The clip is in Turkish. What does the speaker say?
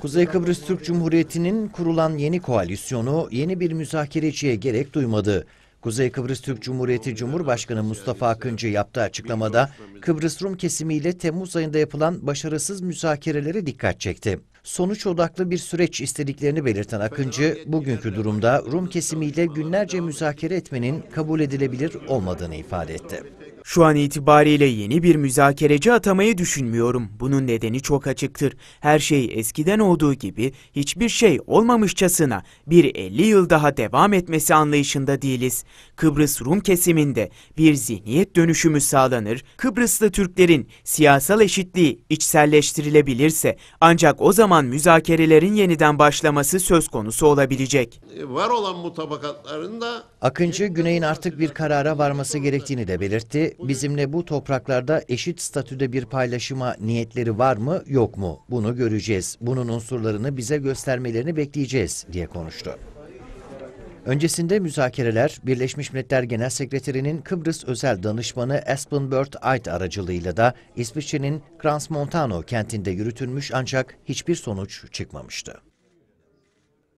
Kuzey Kıbrıs Türk Cumhuriyeti'nin kurulan yeni koalisyonu yeni bir müzakereciye gerek duymadı. Kuzey Kıbrıs Türk Cumhuriyeti Cumhurbaşkanı Mustafa Akıncı yaptığı açıklamada Kıbrıs Rum kesimiyle Temmuz ayında yapılan başarısız müzakerelere dikkat çekti. Sonuç odaklı bir süreç istediklerini belirten Akıncı, bugünkü durumda Rum kesimiyle günlerce müzakere etmenin kabul edilebilir olmadığını ifade etti. Şu an itibariyle yeni bir müzakereci atamayı düşünmüyorum. Bunun nedeni çok açıktır. Her şey eskiden olduğu gibi hiçbir şey olmamışçasına bir 50 yıl daha devam etmesi anlayışında değiliz. Kıbrıs Rum kesiminde bir zihniyet dönüşümü sağlanır. Kıbrıslı Türklerin siyasal eşitliği içselleştirilebilirse ancak o zaman müzakerelerin yeniden başlaması söz konusu olabilecek. E, var olan mutabakatların da Akıncı Güney'in artık bir karara varması gerektiğini de belirtti bizimle bu topraklarda eşit statüde bir paylaşıma niyetleri var mı yok mu? Bunu göreceğiz. Bunun unsurlarını bize göstermelerini bekleyeceğiz diye konuştu. Öncesinde müzakereler Birleşmiş Milletler Genel Sekreterinin Kıbrıs özel danışmanı Aspen Bird Ait aracılığıyla da İsviçre'nin Kranz Montano kentinde yürütülmüş ancak hiçbir sonuç çıkmamıştı.